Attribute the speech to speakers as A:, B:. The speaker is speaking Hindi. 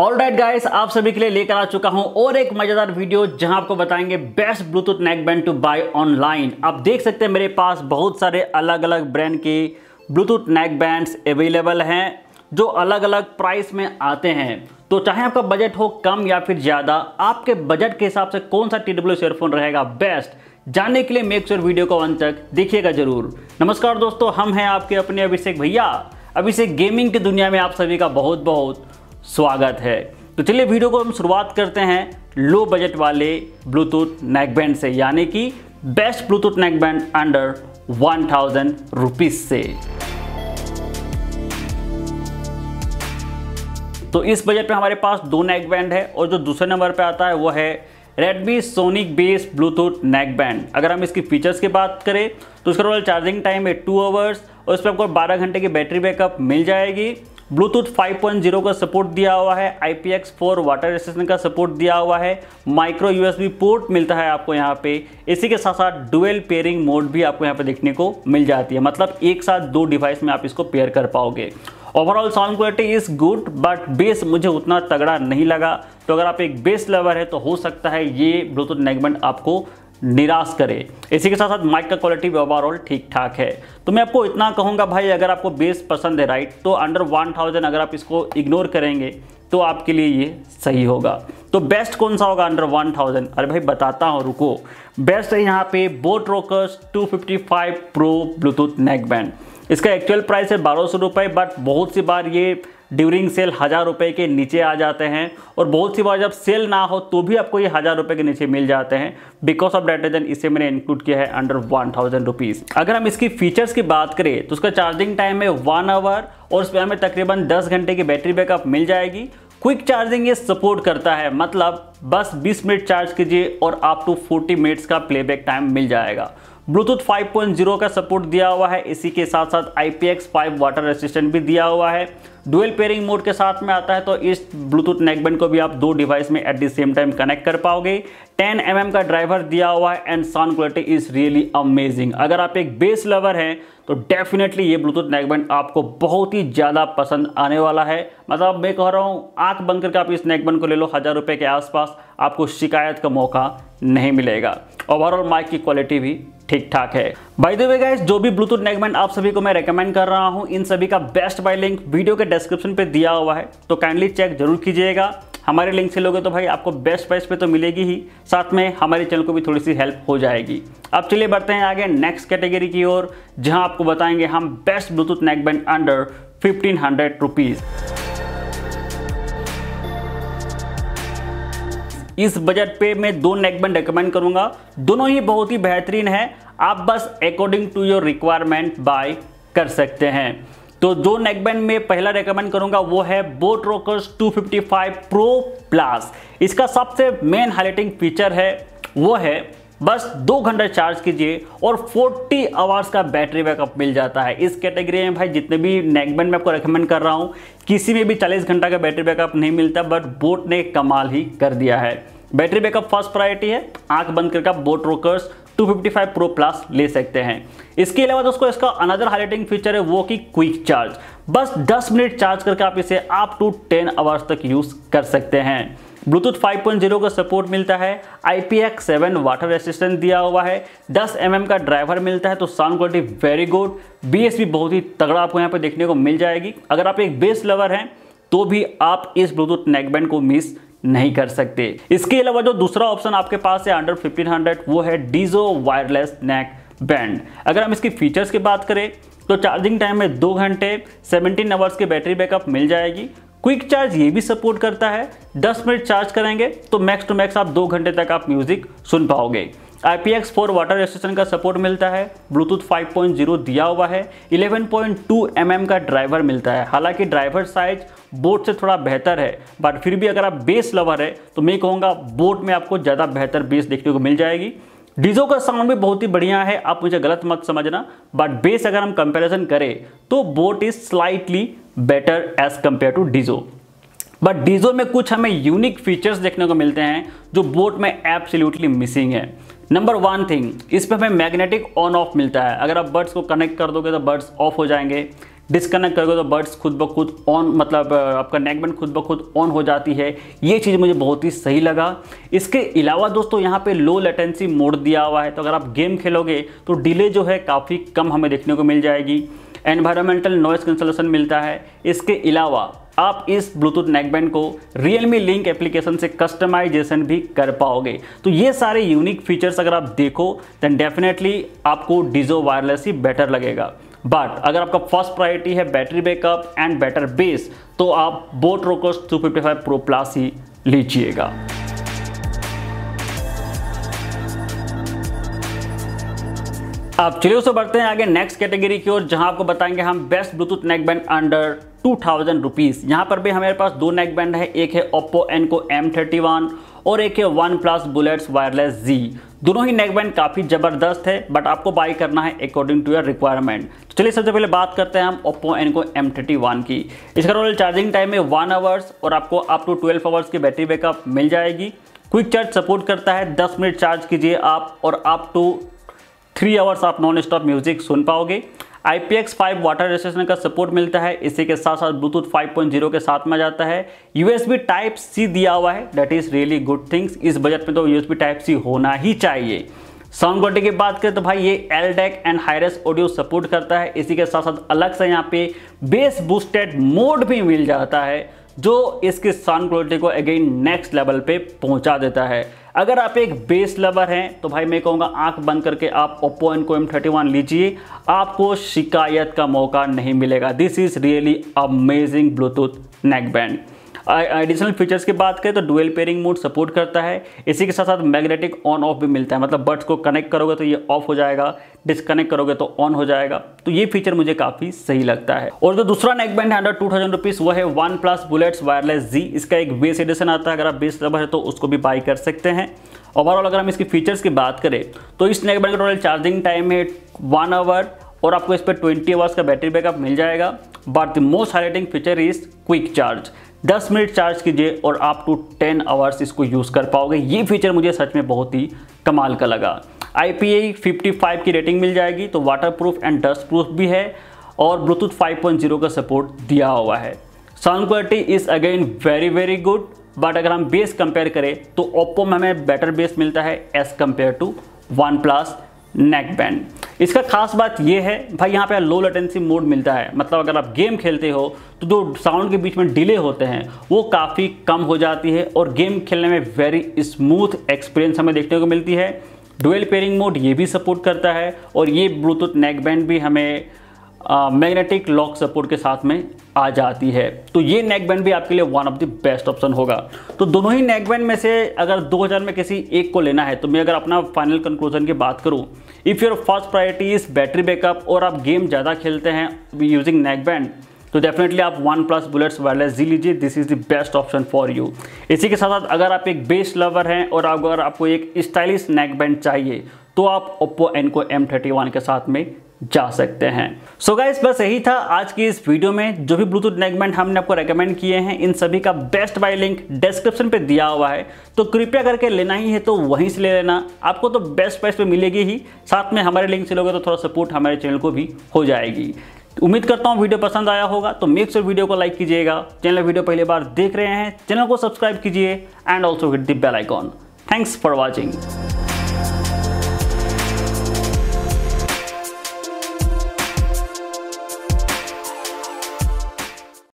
A: ऑल राइट गाइस आप सभी के लिए लेकर आ चुका हूं और एक मजेदार वीडियो जहां आपको बताएंगे best Bluetooth neck band to buy online आप देख सकते हैं मेरे पास बहुत सारे अलग अलग ब्रांड के ब्लूटूथ नेक बैंड्स अवेलेबल हैं जो अलग अलग प्राइस में आते हैं तो चाहे आपका बजट हो कम या फिर ज़्यादा आपके बजट के हिसाब से कौन सा टी डब्ल्यू ईयरफोन रहेगा बेस्ट जानने के लिए मेक श्योर वीडियो को अंत तक देखिएगा जरूर नमस्कार दोस्तों हम हैं आपके अपने अभिषेक भैया अभिषेक गेमिंग की दुनिया में आप सभी का बहुत बहुत स्वागत है तो चलिए वीडियो को हम शुरुआत करते हैं लो बजट वाले ब्लूटूथ नेकबैंड से यानी कि best Bluetooth neckband under one thousand rupees से तो इस बजट में हमारे पास दो नेकबैंड है और जो दूसरे नंबर पे आता है वो है Redmi Sonic bass Bluetooth neckband अगर हम इसकी फीचर्स की बात करें तो उसका रोल चार्जिंग टाइम है टू आवर्स और इस पर आपको 12 घंटे की बैटरी बैकअप मिल जाएगी ब्लूटूथ 5.0 का सपोर्ट दिया हुआ है IPX4 वाटर रेसिस्टेंट का सपोर्ट दिया हुआ है माइक्रो यूएसबी पोर्ट मिलता है आपको यहाँ पे इसी के साथ साथ डुअल पेयरिंग मोड भी आपको यहाँ पे देखने को मिल जाती है मतलब एक साथ दो डिवाइस में आप इसको पेयर कर पाओगे overall sound quality is good but bass मुझे उतना तगड़ा नहीं लगा तो अगर आप एक बेस लवर है तो हो सकता है ये ब्लूटूथ नेगमेंट आपको निराश करे इसी के साथ साथ माइक का क्वालिटी भी ओवरऑल ठीक ठाक है तो मैं आपको इतना कहूँगा भाई अगर आपको बेस पसंद है राइट तो अंडर वन थाउजेंड अगर आप इसको इग्नोर करेंगे तो आपके लिए ये सही होगा तो बेस्ट कौन सा होगा अंडर वन थाउजेंड अरे भाई बताता हूँ रुको बेस्ट है यहाँ पे boat rockers five pro Bluetooth neckband इसका एक्चुअल प्राइस है बारह सौ रुपये बट बहुत सी बार ये ड्यूरिंग सेल हज़ार रुपये के नीचे आ जाते हैं और बहुत सी बार जब सेल ना हो तो भी आपको ये हज़ार रुपये के नीचे मिल जाते हैं बिकॉज ऑफ डेट रीजन इसे मैंने इंक्लूड किया है अंडर वन थाउजेंड रुपीज़ अगर हम इसकी फीचर्स की बात करें तो उसका चार्जिंग टाइम है वन आवर और उसमें हमें तकरीबन दस घंटे की बैटरी बैकअप मिल जाएगी क्विक चार्जिंग ये सपोर्ट करता है मतलब बस 20 मिनट चार्ज कीजिए और आप टू 40 मिनट्स का प्लेबैक टाइम मिल जाएगा ब्लूटूथ 5.0 का सपोर्ट दिया हुआ है इसी के साथ साथ IPX5 वाटर रेसिस्टेंट भी दिया हुआ है डुअल पेयरिंग मोड के साथ में आता है तो इस ब्लूटूथ नेकबैंड को भी आप दो डिवाइस में at the same time connect कर पाओगे 10 एम mm का ड्राइवर दिया हुआ है and sound quality is really amazing अगर आप एक बेस लवर हैं तो डेफिनेटली ये ब्लूटूथ नेकबैंड आपको बहुत ही ज़्यादा पसंद आने वाला है मतलब मैं कह रहा हूँ आँख बंद करके आप इस नेकबैंड को ले लो हज़ार रुपये के आसपास आपको शिकायत का मौका नहीं मिलेगा ओवरऑल माइक की क्वालिटी भी ठीक ठाक है बाय द वे गाइस जो भी ब्लूटूथ नेकबैंड आप सभी को मैं रेकमेंड कर रहा हूँ इन सभी का बेस्ट बाय लिंक वीडियो के डिस्क्रिप्शन पे दिया हुआ है तो काइंडली चेक जरूर कीजिएगा हमारे लिंक से लोगे तो भाई आपको बेस्ट प्राइस पे तो मिलेगी ही साथ में हमारे चैनल को भी थोड़ी सी हेल्प हो जाएगी अब चलिए बढ़ते हैं आगे नेक्स्ट कैटेगरी की ओर जहां आपको बताएंगे हम best Bluetooth neckband under fifteen hundred rupees इस बजट पे मैं दो नेकबैंड रिकमेंड करूंगा दोनों ही बहुत ही बेहतरीन है आप बस according to your requirement buy कर सकते हैं तो जो नेकबैंड में पहला रेकमेंड करूंगा वो है बोट रोकर्स 255 प्रो प्लस इसका सबसे मेन हाईलाइटिंग फीचर है वो है बस दो घंटा चार्ज कीजिए और 40 आवर्स का बैटरी बैकअप मिल जाता है इस कैटेगरी में भाई जितने भी नेकबैंड में आपको रेकमेंड कर रहा हूँ किसी में भी 40 घंटा का बैटरी बैकअप नहीं मिलता बट बोट ने कमाल ही कर दिया है बैटरी बैकअप फर्स्ट प्रायोरिटी है आंख बंद करके बोट रोकर्स 255 प्रो प्लस ले सकते हैं इसके अलावा दोस्तों इसका अनदर हाईलाइटिंग फीचर है वो कि क्विक चार्ज बस 10 मिनट चार्ज करके आप इसे अप टू 10 आवर्स तक यूज़ कर सकते हैं ब्लूटूथ 5.0 का सपोर्ट मिलता है IPX7 वाटर रेसिस्टेंट दिया हुआ है 10 mm का ड्राइवर मिलता है तो साउंड क्वालिटी वेरी गुड एस भी बहुत ही तगड़ा आपको यहाँ पर देखने को मिल जाएगी अगर आप एक बेस लवर हैं तो भी आप इस ब्लूटूथ नेकबैंड को मिस नहीं कर सकते इसके अलावा जो दूसरा ऑप्शन आपके पास है अंडर 1500 वो है डीजो वायरलेस नेक बैंड अगर हम इसकी फीचर्स की बात करें तो चार्जिंग टाइम में दो घंटे 17 आवर्स की बैटरी बैकअप मिल जाएगी क्विक चार्ज ये भी सपोर्ट करता है 10 मिनट चार्ज करेंगे तो मैक्स टू मैक्स आप दो घंटे तक आप म्यूज़िक सुन पाओगे IPX4 वाटर रेसिस्टेंट का सपोर्ट मिलता है ब्लूटूथ 5.0 दिया हुआ है 11.2 mm का ड्राइवर मिलता है हालांकि ड्राइवर साइज बोट से थोड़ा बेहतर है बट फिर भी अगर आप बेस लवर है तो मैं कहूँगा बोट में आपको ज़्यादा बेहतर बेस देखने को मिल जाएगी डीजो का साउंड भी बहुत ही बढ़िया है आप मुझे गलत मत समझना बट बेस अगर हम कंपेरिजन करें तो boAt is slightly better as compare to Dizo but Dizo में कुछ हमें यूनिक फीचर्स देखने को मिलते हैं जो बोट में एब्सोल्युटली मिसिंग है नंबर वन थिंग इस पर हमें मैग्नेटिक ऑन ऑफ मिलता है अगर आप बर्ड्स को कनेक्ट कर दोगे तो बर्ड्स ऑफ हो जाएंगे डिसकनेक्ट करोगे तो बर्ड्स खुद ब खुद ऑन मतलब आपका नेकबैंड खुद ब खुद ऑन हो जाती है ये चीज़ मुझे बहुत ही सही लगा इसके अलावा दोस्तों यहाँ पे लो लेटेंसी मोड दिया हुआ है तो अगर आप गेम खेलोगे तो डिले जो है काफ़ी कम हमें देखने को मिल जाएगी एनवायरमेंटल नॉइज़ कंसोलेशन मिलता है इसके अलावा आप इस ब्लूटूथ नेकबैंड को रियलमी लिंक एप्लीकेशन से कस्टमाइजेशन भी कर पाओगे तो ये सारे यूनिक फीचर्स अगर आप देखो देन डेफिनेटली आपको डिजो वायरलेस ही बेटर लगेगा बट अगर आपका फर्स्ट प्रायोरिटी है battery backup and better bass तो आप बोट रोकोस 255 प्रो प्लस ही लीजिएगा अब चलिए उसे बढ़ते हैं आगे नेक्स्ट कैटेगरी की ओर जहां आपको बताएंगे हम best Bluetooth neck band under two thousand rupees यहाँ पर भी हमारे पास दो नेक बैंड है एक है Oppo Enco M thirty one और एक है OnePlus Bullets Wireless Z दोनों ही नेक बैंड काफ़ी ज़बरदस्त है बट आपको बाई करना है अकॉर्डिंग टू योर रिक्वायरमेंट तो चलिए सबसे पहले बात करते हैं हम Oppo Enco M thirty one की इसका रोल चार्जिंग टाइम है वन आवर्स और आपको अप टू ट्वेल्व आवर्स की बैटरी बैकअप मिल जाएगी क्विक चार्ज सपोर्ट करता है दस मिनट चार्ज कीजिए आप और अप टू थ्री आवर्स आप नॉन स्टॉप म्यूजिक सुन पाओगे I P X five water resistant का सपोर्ट मिलता है इसी के साथ साथ ब्लूटूथ 5.0 के साथ में जाता है यूएसबी टाइप सी दिया हुआ है that is really good things इस बजट में तो यूएसबी टाइप सी होना ही चाहिए साउंड क्वालिटी की बात करें तो भाई ये LDAC and hi res audio support करता है इसी के साथ साथ अलग से यहाँ पे बेस बूस्टेड मोड भी मिल जाता है जो इसकी साउंड क्वालिटी को अगेन नेक्स्ट लेवल पे पहुंचा देता है अगर आप एक बेस लवर हैं तो भाई मैं कहूँगा आंख बंद करके आप Oppo Enco M thirty one लीजिए आपको शिकायत का मौका नहीं मिलेगा this is really amazing bluetooth neck band additional features की बात करें तो डुअल पेयरिंग मोड सपोर्ट करता है इसी के साथ साथ मैग्नेटिक ऑन ऑफ भी मिलता है मतलब बड्स को कनेक्ट करोगे तो ये ऑफ हो जाएगा डिस्कनेक्ट करोगे तो ऑन हो जाएगा तो ये फीचर मुझे काफ़ी सही लगता है और जो दूसरा नेकबैंड है अंडर टू थाउजेंड रुपीज़ वो है OnePlus Bullets Wireless Z इसका एक बेस एडिशन आता है अगर आप बेस रबर है तो उसको भी बाई कर सकते हैं ओवरऑल अगर हम इसकी फीचर्स की बात करें तो इस नेकबैंड का टोटल चार्जिंग टाइम है वन आवर और आपको इस पर ट्वेंटी आवर्स का बैटरी बैकअप मिल जाएगा but the most highlighting feature is quick charge दस मिनट चार्ज कीजिए और आप टू टेन आवर्स इसको यूज़ कर पाओगे ये फीचर मुझे सच में बहुत ही कमाल का लगा आई पी फाइव की रेटिंग मिल जाएगी तो waterproof and dustproof भी है और ब्लूटूथ 5.0 का सपोर्ट दिया हुआ है sound quality is again very very good but अगर हम बेस कंपेयर करें तो ओप्पो में हमें बेटर बेस मिलता है as compare to OnePlus neck band इसका खास बात ये है भाई यहाँ पे लो लेटेंसी मोड मिलता है मतलब अगर आप गेम खेलते हो तो जो साउंड के बीच में डिले होते हैं वो काफ़ी कम हो जाती है और गेम खेलने में वेरी स्मूथ एक्सपीरियंस हमें देखने को मिलती है डुअल पेयरिंग मोड ये भी सपोर्ट करता है और ये ब्लूटूथ नेक बैंड भी हमें मैग्नेटिक लॉक सपोर्ट के साथ में आ जाती है तो ये नेक बैंड भी आपके लिए one of the best option होगा तो दोनों ही नेक बैंड में से अगर 2000 में किसी एक को लेना है तो मैं अगर अपना फाइनल कंक्लूजन की बात करूं if your first priority is battery backup और आप गेम ज़्यादा खेलते हैं यूजिंग नेक बैंड तो डेफिनेटली आप OnePlus Bullets Wireless Z लीजिए this is the best option for you इसी के साथ साथ अगर आप एक बेस्ट लवर हैं और अगर आपको एक स्टाइलिश नेक बैंड चाहिए तो आप Oppo Enco M thirty one के साथ में जा सकते हैं सो so गाइस बस यही था आज की इस वीडियो में जो भी ब्लूटूथ नेगमेंट हमने आपको रेकमेंड किए हैं इन सभी का बेस्ट बाय लिंक डिस्क्रिप्शन पे दिया हुआ है तो कृपया करके लेना ही है तो वहीं से ले लेना आपको तो बेस्ट प्राइस पे मिलेगी ही साथ में हमारे लिंक से लोगे तो थोड़ा सपोर्ट हमारे चैनल को भी हो जाएगी उम्मीद करता हूँ वीडियो पसंद आया होगा तो मेक श्योर वीडियो को लाइक कीजिएगा चैनल वीडियो पहली बार देख रहे हैं चैनल को सब्सक्राइब कीजिए and also hit the bell icon thanks for watching